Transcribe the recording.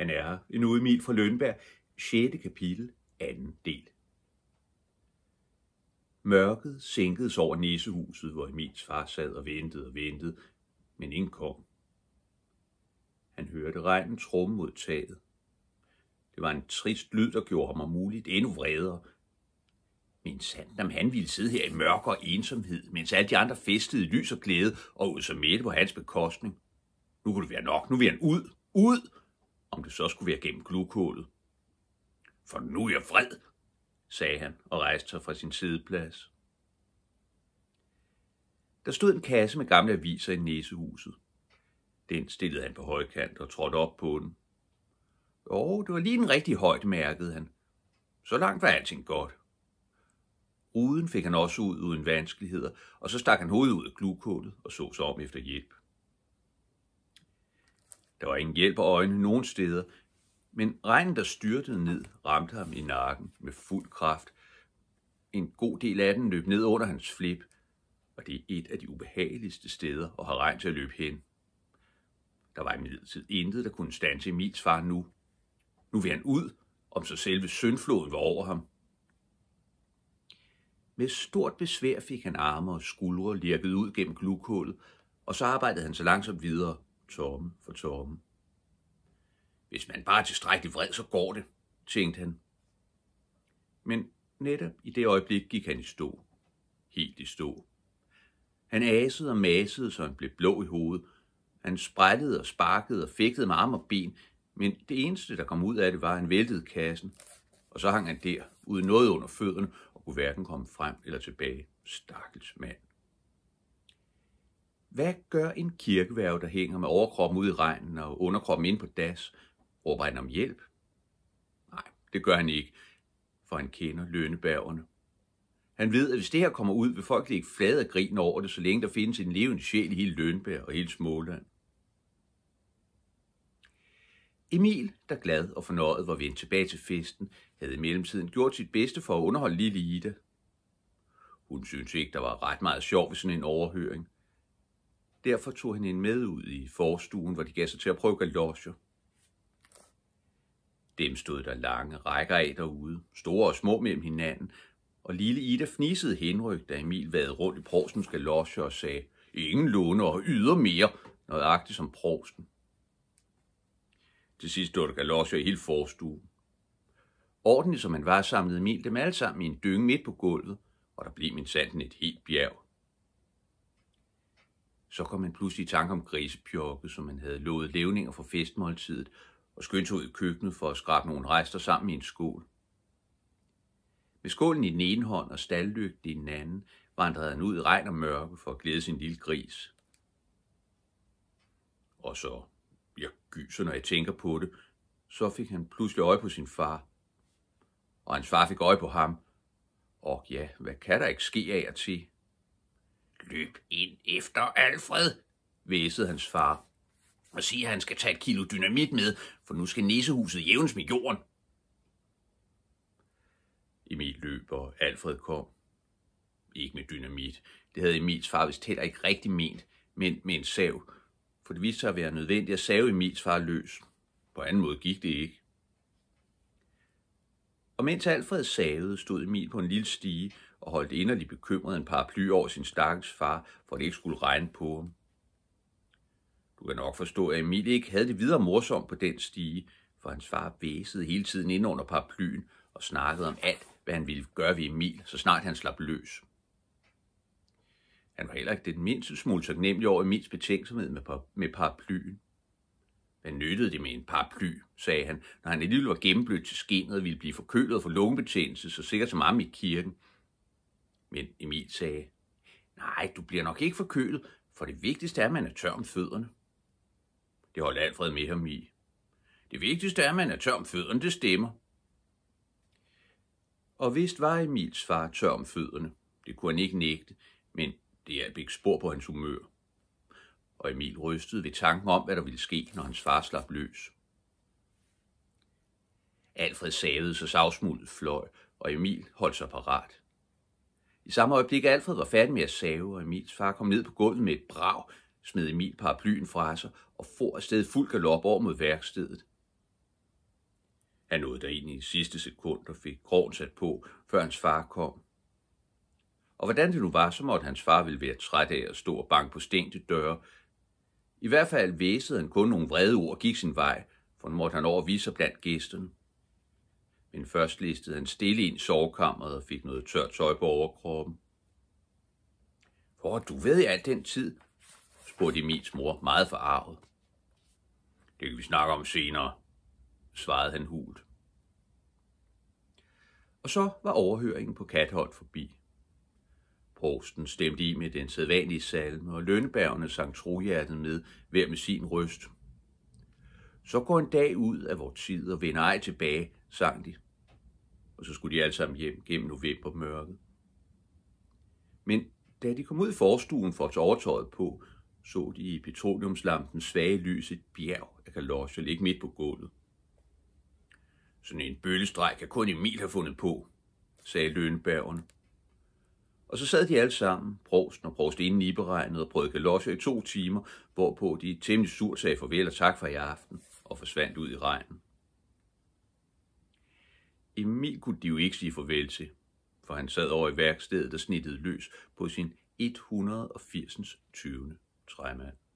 Han er her, en udmil fra Lønberg, 6. kapitel, 2. del. Mørket sænkedes over næsehuset, hvor Emils far sad og ventede og ventede, men ingen kom. Han hørte regnen tromme mod taget. Det var en trist lyd, der gjorde ham om muligt endnu vredere. Men sandt, om han ville sidde her i mørk og ensomhed, mens alle de andre festede i lys og glæde og ud som mætte på hans bekostning. Nu kunne det være nok, nu vil han ud, ud, om det så skulle være gennem glukålet. For nu er jeg vred, sagde han og rejste sig fra sin sideplads. Der stod en kasse med gamle aviser i næsehuset. Den stillede han på højkant og trådte op på den. Åh, det var lige en rigtig højt, mærkede han. Så langt var alting godt. Ruden fik han også ud uden vanskeligheder, og så stak han hovedet ud af glukålet og så sig om efter hjælp. Der var ingen hjælp af øjne nogen steder, men regnen, der styrtede ned, ramte ham i nakken med fuld kraft. En god del af den løb ned under hans flip, og det er et af de ubehageligste steder at have regn til at løbe hen. Der var imidlertid intet, der kunne til Emils far nu. Nu vil han ud, om så selve syndfloden var over ham. Med stort besvær fik han arme og skuldre lirket ud gennem glukhullet, og så arbejdede han så langsomt videre – tomme for tomme. Hvis man bare er tilstrækkeligt vred, så går det, tænkte han. Men netop i det øjeblik gik han i stå. Helt i stå. Han asede og masede, så han blev blå i hovedet. Han sprættede og sparkede og fægtede med arm og ben, men det eneste, der kom ud af det, var, at han væltede kassen. Og så hang han der, uden noget under fødderne, og kunne hverken komme frem eller tilbage. Stakkels mand. Hvad gør en kirkeværge, der hænger med overkroppen ud i regnen og underkroppen ind på das? Råber han om hjælp? Nej, det gør han ikke, for han kender lønnebærgerne. Han ved, at hvis det her kommer ud, vil folk ikke flade og grine over det, så længe der findes en levende sjæl i hele Lønebær og hele Småland. Emil, der glad og fornøjet var vendt tilbage til festen, havde i mellemtiden gjort sit bedste for at underholde lille Ida. Hun syntes ikke, der var ret meget sjov ved sådan en overhøring – Derfor tog han hende med ud i forstuen, hvor de gav sig til at prøve galosjer. Dem stod der lange rækker af derude, store og små mellem hinanden, og lille Ida fnisede henrygt, da Emil vade rundt i Prorsens galosje og sagde, ingen låne og yder mere, nøjagtigt som Prosten. Til sidst stod der galosjer i hele forstuen. Ordentligt som han var, samlede Emil dem alle sammen i en dynge midt på gulvet, og der blev min sanden et helt bjerg. Så kom han pludselig i tanke om grisepjokke, som han havde lovet levninger for festmåltidet, og skyndte sig ud i køkkenet for at skrabe nogle rester sammen i en skål. Med skålen i den ene hånd og stallygten i den anden, vandrede han ud i regn og mørke for at glæde sin lille gris. Og så, jeg gyser, når jeg tænker på det, så fik han pludselig øje på sin far. Og hans far fik øje på ham. Og ja, hvad kan der ikke ske af og til? Løb ind efter Alfred, væsede hans far, og sig, at han skal tage et kilo dynamit med, for nu skal næsehuset jævnes med jorden. Emil løb, og Alfred kom. Ikke med dynamit. Det havde Emils far vist heller ikke rigtig ment, men med en sav, for det viste sig at være nødvendigt at save Emils far løs. På anden måde gik det ikke. Og mens Alfred savede, stod Emil på en lille stige og holdt de bekymret en paraply over sin stakkels far, for det ikke skulle regne på ham. Du kan nok forstå, at Emil ikke havde det videre morsomt på den stige, for hans far væsede hele tiden ind under paraplyen og snakkede om alt, hvad han ville gøre ved Emil, så snart han slap løs. Han var heller ikke det mindste smule taknemmelig over Emils betænksomhed med, par- med paraplyen. Hvad nyttede det med en paraply, sagde han, når han alligevel var gennemblødt til skinnet og ville blive forkølet for få lungebetændelse, så sikkert som ham i kirken – men Emil sagde, nej, du bliver nok ikke forkølet, for det vigtigste er, at man er tør om fødderne. Det holdt Alfred med ham i. Det vigtigste er, at man er tør om fødderne, det stemmer. Og vist var Emils far tør om fødderne. Det kunne han ikke nægte, men det hjalp ikke spor på hans humør. Og Emil rystede ved tanken om, hvad der ville ske, når hans far slap løs. Alfred savede sig savsmuldet fløj, og Emil holdt sig parat. I samme øjeblik, Alfred var færdig med at save, og Emils far kom ned på gulvet med et brag, smed Emil paraplyen fra sig og for afsted fuld galop over mod værkstedet. Han nåede derind i sidste sekund og fik krogen sat på, før hans far kom. Og hvordan det nu var, så måtte hans far ville være træt af at stå og banke på stængte døre. I hvert fald væsede han kun nogle vrede ord og gik sin vej, for nu måtte han overvise sig blandt gæsterne men først listede han stille ind sovekammeret og fik noget tørt tøj på overkroppen. Hvor du ved alt den tid, spurgte Emils mor meget forarvet. Det kan vi snakke om senere, svarede han hult. Og så var overhøringen på Katholt forbi. Prosten stemte i med den sædvanlige salme, og lønnebærgerne sang trohjertet med, hver med sin røst. Så går en dag ud af vores tid og vender ej tilbage, sang de. Og så skulle de alle sammen hjem gennem novembermørket. Men da de kom ud i forstuen for at tage overtøjet på, så de i petroleumslampens svage lys et bjerg af galosjer ligge midt på gulvet. Sådan en bøllestreg kan kun Emil have fundet på, sagde lønbærgen. Og så sad de alle sammen, prosten og i iberegnet og prøvede galosjer i to timer, hvorpå de temmelig surt sagde farvel og tak for i aften og forsvandt ud i regnen. Emil kunne de jo ikke sige farvel til, for han sad over i værkstedet og snittede løs på sin 180. 20. træmand.